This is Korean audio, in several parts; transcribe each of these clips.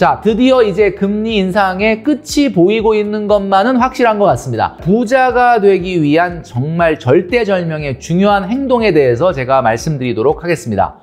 자, 드디어 이제 금리 인상의 끝이 보이고 있는 것만은 확실한 것 같습니다. 부자가 되기 위한 정말 절대절명의 중요한 행동에 대해서 제가 말씀드리도록 하겠습니다.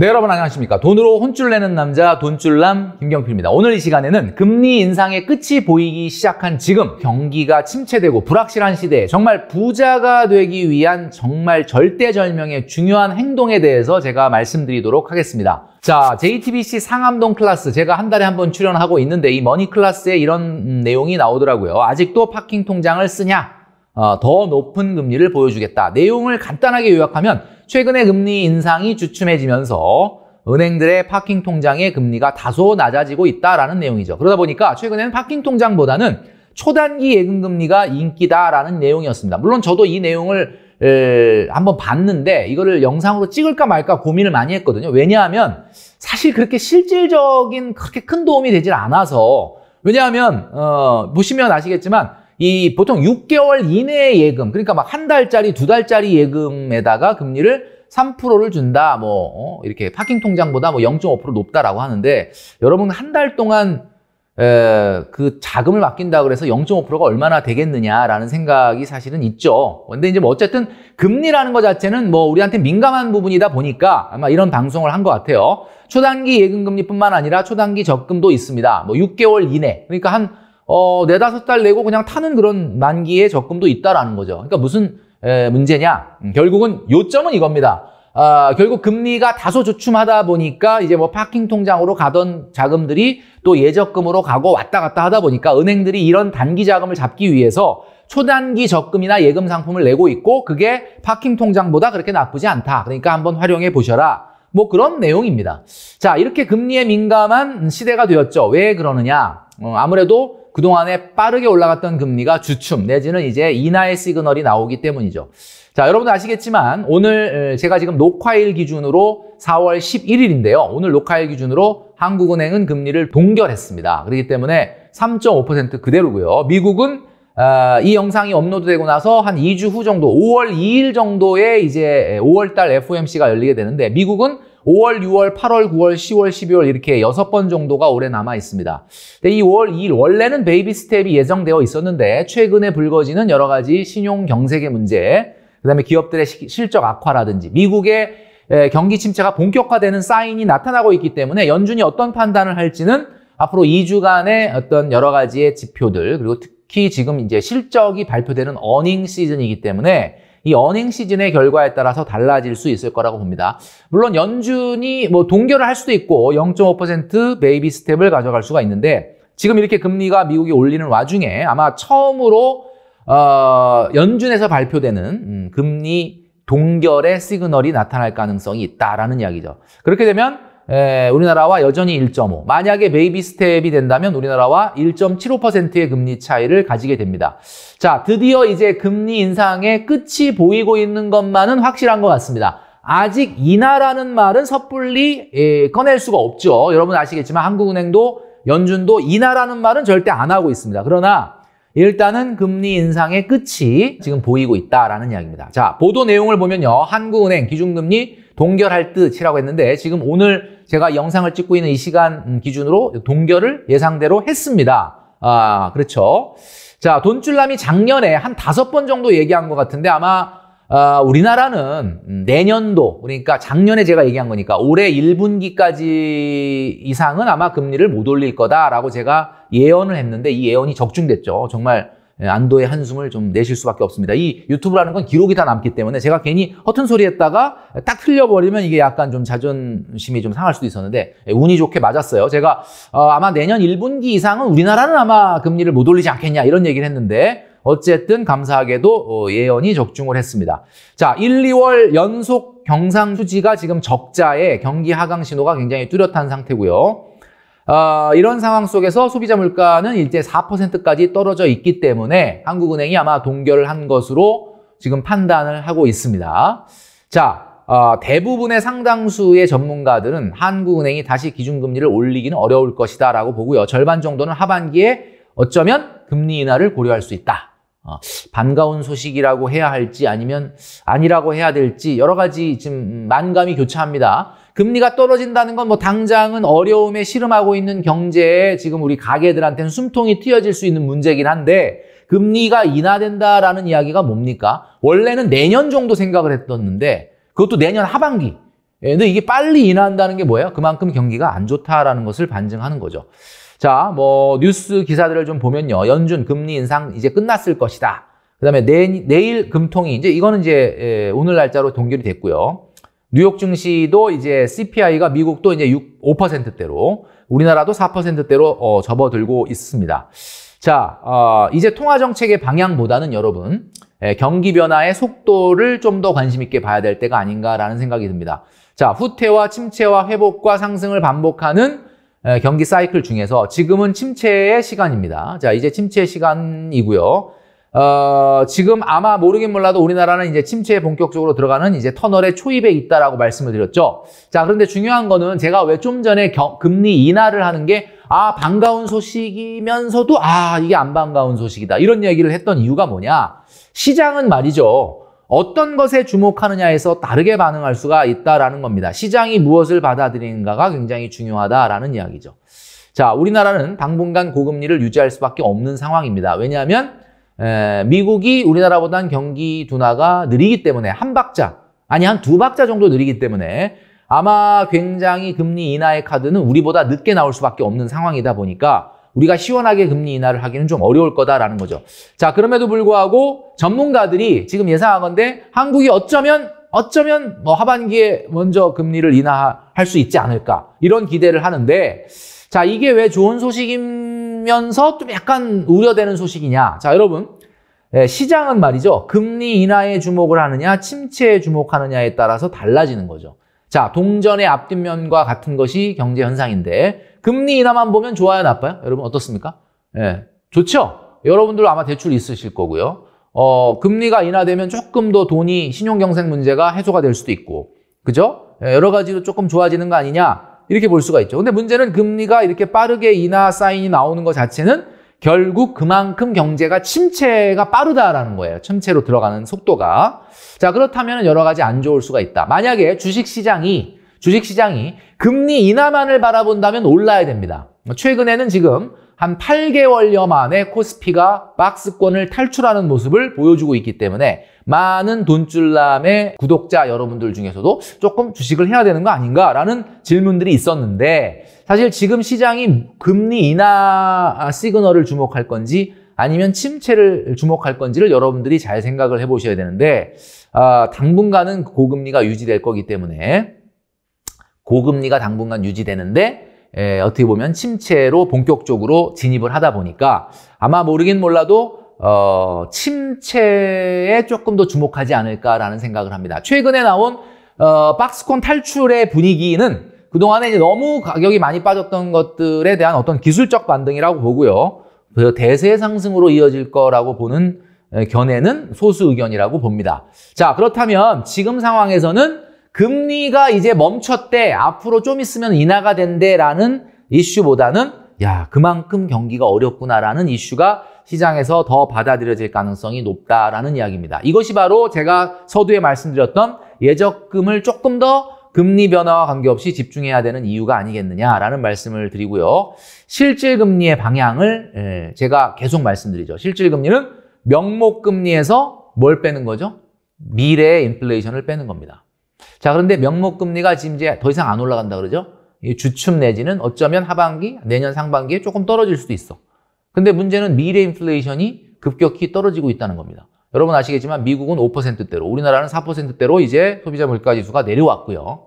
네 여러분 안녕하십니까 돈으로 혼쭐 내는 남자 돈줄남 김경필입니다 오늘 이 시간에는 금리 인상의 끝이 보이기 시작한 지금 경기가 침체되고 불확실한 시대에 정말 부자가 되기 위한 정말 절대절명의 중요한 행동에 대해서 제가 말씀드리도록 하겠습니다 자, JTBC 상암동 클라스 제가 한 달에 한 번 출연하고 있는데 이 머니 클라스에 이런 내용이 나오더라고요 아직도 파킹 통장을 쓰냐 어, 더 높은 금리를 보여주겠다 내용을 간단하게 요약하면 최근에 금리 인상이 주춤해지면서 은행들의 파킹 통장의 금리가 다소 낮아지고 있다라는 내용이죠. 그러다 보니까 최근에는 파킹 통장보다는 초단기 예금 금리가 인기다라는 내용이었습니다. 물론 저도 이 내용을 한번 봤는데 이거를 영상으로 찍을까 말까 고민을 많이 했거든요. 왜냐하면 사실 그렇게 실질적인 그렇게 큰 도움이 되질 않아서 왜냐하면 어, 보시면 아시겠지만 이 보통 6개월 이내의 예금, 그러니까 막 한 달짜리, 두 달짜리 예금에다가 금리를 3%를 준다, 뭐, 어, 이렇게 파킹 통장보다 뭐 0.5% 높다라고 하는데, 여러분 한 달 동안 에, 그 자금을 맡긴다 그래서 0.5%가 얼마나 되겠느냐라는 생각이 사실은 있죠. 근데 이제 뭐 어쨌든 금리라는 것 자체는 뭐 우리한테 민감한 부분이다 보니까 아마 이런 방송을 한 것 같아요. 초단기 예금금리뿐만 아니라 초단기 적금도 있습니다. 뭐 6개월 이내, 그러니까 한 어, 네다섯 달 내고 그냥 타는 그런 만기의 적금도 있다라는 거죠. 그러니까 무슨 에, 문제냐? 음, 결국은 요점은 이겁니다. 아, 결국 금리가 다소 주춤하다 보니까 이제 뭐 파킹 통장으로 가던 자금들이 또 예적금으로 가고 왔다 갔다 하다 보니까 은행들이 이런 단기 자금을 잡기 위해서 초단기 적금이나 예금 상품을 내고 있고 그게 파킹 통장보다 그렇게 나쁘지 않다. 그러니까 한번 활용해 보셔라. 뭐 그런 내용입니다. 자, 이렇게 금리에 민감한 시대가 되었죠. 왜 그러느냐? 어, 아무래도 그동안에 빠르게 올라갔던 금리가 주춤 내지는 이제 인하의 시그널이 나오기 때문이죠. 자, 여러분들 아시겠지만 오늘 제가 지금 녹화일 기준으로 4월 11일인데요. 오늘 녹화일 기준으로 한국은행은 금리를 동결했습니다. 그렇기 때문에 3.5% 그대로고요. 미국은 어, 이 영상이 업로드되고 나서 한 2주 후 정도, 5월 2일 정도에 이제 5월달 FOMC가 열리게 되는데 미국은 5월, 6월, 8월, 9월, 10월, 12월 이렇게 6번 정도가 올해 남아 있습니다. 이 5월 2일 원래는 베이비 스텝이 예정되어 있었는데 최근에 불거지는 여러 가지 신용 경색의 문제, 그다음에 기업들의 시, 실적 악화라든지 미국의 에, 경기 침체가 본격화되는 사인이 나타나고 있기 때문에 연준이 어떤 판단을 할지는 앞으로 2주간의 어떤 여러 가지의 지표들 그리고 특히 지금 이제 실적이 발표되는 어닝 시즌이기 때문에 이 언행 시즌의 결과에 따라서 달라질 수 있을 거라고 봅니다. 물론 연준이 뭐 동결을 할 수도 있고 0.5% 베이비 스텝을 가져갈 수가 있는데 지금 이렇게 금리가 미국이 올리는 와중에 아마 처음으로 어, 연준에서 발표되는 음, 금리 동결의 시그널이 나타날 가능성이 있다라는 이야기죠. 그렇게 되면 에, 예, 우리나라와 여전히 1.5. 만약에 베이비 스텝이 된다면 우리나라와 1.75%의 금리 차이를 가지게 됩니다. 자, 드디어 이제 금리 인상의 끝이 보이고 있는 것만은 확실한 것 같습니다. 아직 인하라는 말은 섣불리 에, 예, 꺼낼 수가 없죠. 여러분 아시겠지만 한국은행도 연준도 인하라는 말은 절대 안 하고 있습니다. 그러나 일단은 금리 인상의 끝이 지금 보이고 있다라는 이야기입니다. 자, 보도 내용을 보면요. 한국은행 기준금리 동결할 듯이라고 했는데 지금 오늘 제가 영상을 찍고 있는 이 시간 음, 기준으로 동결을 예상대로 했습니다. 아, 그렇죠. 자, 돈줄남이 작년에 한 다섯 번 정도 얘기한 것 같은데 아마 어, 우리나라는 음, 내년도 그러니까 작년에 제가 얘기한 거니까 올해 1분기까지 이상은 아마 금리를 못 올릴 거다라고 제가 예언을 했는데 이 예언이 적중됐죠. 정말 예, 안도의 한숨을 좀 내실 수밖에 없습니다. 이 유튜브라는 건 기록이 다 남기 때문에 제가 괜히 허튼 소리 했다가 딱 틀려버리면 이게 약간 좀 자존심이 좀 상할 수도 있었는데 예, 운이 좋게 맞았어요. 제가 어, 아마 내년 1분기 이상은 우리나라는 아마 금리를 못 올리지 않겠냐 이런 얘기를 했는데 어쨌든 감사하게도 어, 예언이 적중을 했습니다. 자, 1, 2월 연속 경상 수지가 지금 적자에 경기 하강 신호가 굉장히 뚜렷한 상태고요. 어, 이런 상황 속에서 소비자 물가는 일제 4%까지 떨어져 있기 때문에 한국은행이 아마 동결을 한 것으로 지금 판단을 하고 있습니다. 자, 어, 대부분의 상당수의 전문가들은 한국은행이 다시 기준금리를 올리기는 어려울 것이다라고 보고요. 절반 정도는 하반기에 어쩌면 금리 인하를 고려할 수 있다. 어, 반가운 소식이라고 해야 할지 아니면 아니라고 해야 될지 여러 가지 지금 만감이 교차합니다. 금리가 떨어진다는 건 뭐 당장은 어려움에 시름하고 있는 경제에 지금 우리 가게들한테는 숨통이 트여질 수 있는 문제긴 한데 금리가 인하된다라는 이야기가 뭡니까? 원래는 내년 정도 생각을 했었는데 그것도 내년 하반기 예, 근데 이게 빨리 인하한다는 게 뭐예요? 그만큼 경기가 안 좋다라는 것을 반증하는 거죠. 자, 뭐 뉴스 기사들을 좀 보면요. 연준 금리 인상 이제 끝났을 것이다. 그다음에 내, 내일 금통이 이제 이거는 이제 예, 오늘 날짜로 동결이 됐고요. 뉴욕 증시도 이제 CPI가 미국도 이제 6, 5%대로 우리나라도 4%대로 어, 접어들고 있습니다. 자, 어, 이제 통화 정책의 방향보다는 여러분 예, 경기 변화의 속도를 좀 더 관심 있게 봐야 될 때가 아닌가라는 생각이 듭니다. 자, 후퇴와 침체와 회복과 상승을 반복하는 경기 사이클 중에서 지금은 침체의 시간입니다. 자, 이제 침체 시간이고요. 어, 지금 아마 모르긴 몰라도 우리나라는 이제 침체에 본격적으로 들어가는 이제 터널의 초입에 있다라고 말씀을 드렸죠. 자, 그런데 중요한 거는 제가 왜 좀 전에 겨, 금리 인하를 하는 게 아, 반가운 소식이면서도 아, 이게 안 반가운 소식이다. 이런 얘기를 했던 이유가 뭐냐? 시장은 말이죠. 어떤 것에 주목하느냐에서 다르게 반응할 수가 있다라는 겁니다. 시장이 무엇을 받아들이는가가 굉장히 중요하다라는 이야기죠. 자, 우리나라는 당분간 고금리를 유지할 수밖에 없는 상황입니다. 왜냐하면 에, 미국이 우리나라보단 경기 둔화가 느리기 때문에 한 박자, 아니 한 두 박자 정도 느리기 때문에 아마 굉장히 금리 인하의 카드는 우리보다 늦게 나올 수밖에 없는 상황이다 보니까 우리가 시원하게 금리 인하를 하기는 좀 어려울 거다라는 거죠. 자, 그럼에도 불구하고 전문가들이 지금 예상하건데 한국이 어쩌면 어쩌면 뭐 하반기에 먼저 금리를 인하할 수 있지 않을까 이런 기대를 하는데 자, 이게 왜 좋은 소식이면서 좀 약간 우려되는 소식이냐. 자, 여러분. 예, 시장은 말이죠. 금리 인하에 주목을 하느냐, 침체에 주목하느냐에 따라서 달라지는 거죠. 자, 동전의 앞뒷면과 같은 것이 경제 현상인데 금리 인하만 보면 좋아요, 나빠요? 여러분 어떻습니까? 예. 좋죠? 여러분들 아마 대출 있으실 거고요. 어, 금리가 인하되면 조금 더 돈이 신용 경색 문제가 해소가 될 수도 있고. 그죠? 예, 여러 가지로 조금 좋아지는 거 아니냐? 이렇게 볼 수가 있죠. 근데 문제는 금리가 이렇게 빠르게 인하 사인이 나오는 것 자체는 결국 그만큼 경제가 침체가 빠르다라는 거예요. 침체로 들어가는 속도가. 자, 그렇다면 여러 가지 안 좋을 수가 있다. 만약에 주식 시장이 주식시장이 금리 인하만을 바라본다면 올라야 됩니다. 최근에는 지금 한 8개월여 만에 코스피가 박스권을 탈출하는 모습을 보여주고 있기 때문에 많은 돈줄남의 구독자 여러분들 중에서도 조금 주식을 해야 되는 거 아닌가라는 질문들이 있었는데 사실 지금 시장이 금리 인하 시그널을 주목할 건지 아니면 침체를 주목할 건지를 여러분들이 잘 생각을 해보셔야 되는데 아, 당분간은 고금리가 유지될 거기 때문에 고금리가 당분간 유지되는데 에, 예, 어떻게 보면 침체로 본격적으로 진입을 하다 보니까 아마 모르긴 몰라도 어, 침체에 조금 더 주목하지 않을까라는 생각을 합니다. 최근에 나온 어, 박스콘 탈출의 분위기는 그동안에 이제 너무 가격이 많이 빠졌던 것들에 대한 어떤 기술적 반등이라고 보고요. 그 대세 상승으로 이어질 거라고 보는 견해는 소수 의견이라고 봅니다. 자, 그렇다면 지금 상황에서는 금리가 이제 멈췄대. 앞으로 좀 있으면 인하가 된대라는 이슈보다는 야, 그만큼 경기가 어렵구나라는 이슈가 시장에서 더 받아들여질 가능성이 높다라는 이야기입니다. 이것이 바로 제가 서두에 말씀드렸던 예적금을 조금 더 금리 변화와 관계없이 집중해야 되는 이유가 아니겠느냐라는 말씀을 드리고요. 실질금리의 방향을 예, 제가 계속 말씀드리죠. 실질금리는 명목금리에서 뭘 빼는 거죠? 미래의 인플레이션을 빼는 겁니다. 자, 그런데 명목금리가 지금 이제 더 이상 안 올라간다 그러죠? 이 주춤 내지는 어쩌면 하반기, 내년 상반기에 조금 떨어질 수도 있어. 근데 문제는 미래 인플레이션이 급격히 떨어지고 있다는 겁니다. 여러분 아시겠지만 미국은 5%대로, 우리나라는 4%대로 이제 소비자 물가 지수가 내려왔고요.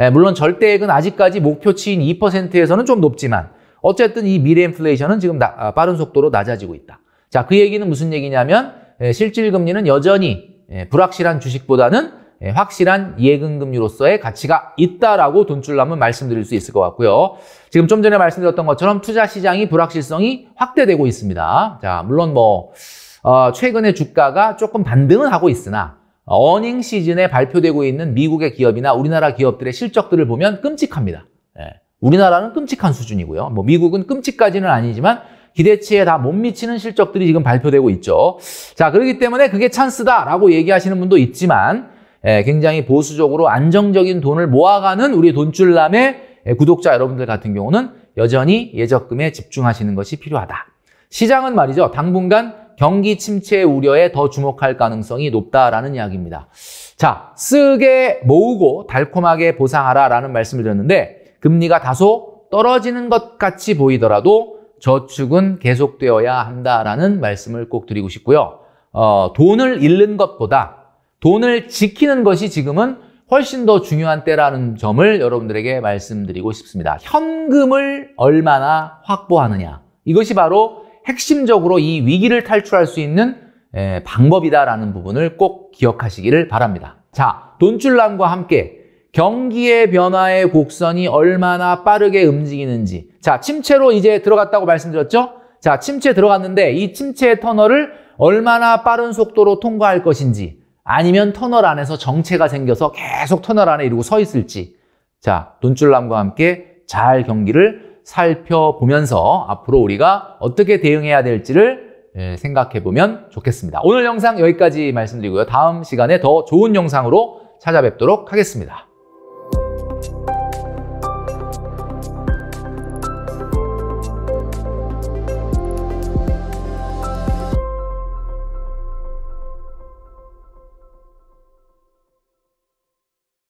예, 물론 절대액은 아직까지 목표치인 2%에서는 좀 높지만 어쨌든 이 미래 인플레이션은 지금 나, 아, 빠른 속도로 낮아지고 있다. 자, 그 얘기는 무슨 얘기냐면 예, 실질 금리는 여전히 예, 불확실한 주식보다는 예, 확실한 예금금리로서의 가치가 있다라고 돈줄남은 말씀드릴 수 있을 것 같고요. 지금 좀 전에 말씀드렸던 것처럼 투자 시장이 불확실성이 확대되고 있습니다. 자, 물론 뭐 어, 최근에 주가가 조금 반등은 하고 있으나 어닝 시즌에 발표되고 있는 미국의 기업이나 우리나라 기업들의 실적들을 보면 끔찍합니다. 예. 우리나라는 끔찍한 수준이고요. 뭐 미국은 끔찍까지는 아니지만 기대치에 다 못 미치는 실적들이 지금 발표되고 있죠. 자, 그렇기 때문에 그게 찬스다라고 얘기하시는 분도 있지만 예, 굉장히 보수적으로 안정적인 돈을 모아가는 우리 돈줄남의 예, 구독자 여러분들 같은 경우는 여전히 예적금에 집중하시는 것이 필요하다. 시장은 말이죠. 당분간 경기 침체 우려에 더 주목할 가능성이 높다라는 이야기입니다. 자, 쓰게 모으고 달콤하게 보상하라라는 말씀을 드렸는데 금리가 다소 떨어지는 것 같이 보이더라도 저축은 계속되어야 한다라는 말씀을 꼭 드리고 싶고요. 어, 돈을 잃는 것보다 돈을 지키는 것이 지금은 훨씬 더 중요한 때라는 점을 여러분들에게 말씀드리고 싶습니다. 현금을 얼마나 확보하느냐. 이것이 바로 핵심적으로 이 위기를 탈출할 수 있는 예, 방법이다라는 부분을 꼭 기억하시기를 바랍니다. 자, 돈줄남과 함께 경기의 변화의 곡선이 얼마나 빠르게 움직이는지. 자, 침체로 이제 들어갔다고 말씀드렸죠? 자, 침체 들어갔는데 이 침체의 터널을 얼마나 빠른 속도로 통과할 것인지. 아니면 터널 안에서 정체가 생겨서 계속 터널 안에 이러고 서 있을지 자눈줄남과 함께 잘 경기를 살펴보면서 앞으로 우리가 어떻게 대응해야 될지를 예, 생각해보면 좋겠습니다. 오늘 영상 여기까지 말씀드리고요. 다음 시간에 더 좋은 영상으로 찾아뵙도록 하겠습니다.